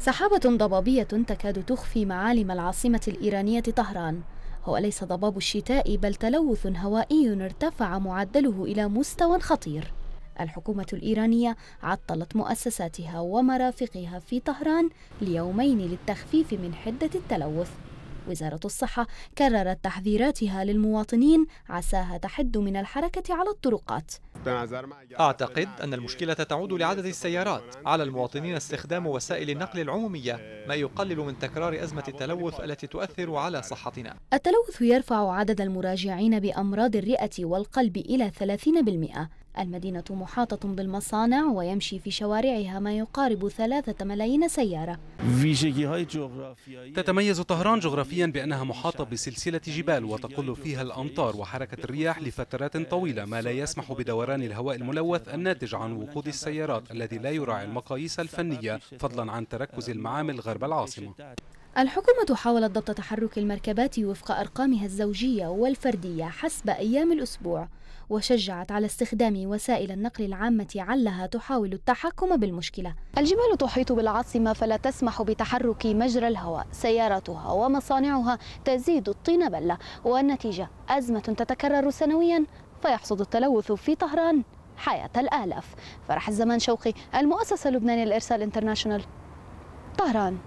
سحابة ضبابية تكاد تخفي معالم العاصمة الإيرانية طهران هو ليس ضباب الشتاء بل تلوث هوائي ارتفع معدله إلى مستوى خطير الحكومة الإيرانية عطلت مؤسساتها ومرافقها في طهران ليومين للتخفيف من حدة التلوث وزارة الصحة كررت تحذيراتها للمواطنين عساها تحد من الحركة على الطرقات أعتقد أن المشكلة تعود لعدد السيارات على المواطنين استخدام وسائل النقل العمومية ما يقلل من تكرار أزمة التلوث التي تؤثر على صحتنا التلوث يرفع عدد المراجعين بأمراض الرئة والقلب إلى 30% المدينة محاطة بالمصانع ويمشي في شوارعها ما يقارب ثلاثة ملايين سيارة تتميز طهران جغرافيا بأنها محاطة بسلسلة جبال وتقل فيها الأمطار وحركة الرياح لفترات طويلة ما لا يسمح بدوران الهواء الملوث الناتج عن وقود السيارات الذي لا يراعي المقاييس الفنية فضلا عن تركز المعامل غرب العاصمة الحكومة حاولت ضبط تحرك المركبات وفق أرقامها الزوجية والفردية حسب أيام الأسبوع وشجعت على استخدام وسائل النقل العامة علها تحاول التحكم بالمشكلة الجبال تحيط بالعاصمة فلا تسمح بتحرك مجرى الهواء سيارتها ومصانعها تزيد الطين بلة والنتيجة أزمة تتكرر سنويا فيحصد التلوث في طهران حياة الآلاف فرح الزمان شوقي المؤسسة اللبنانية الإرسال انترناشونال طهران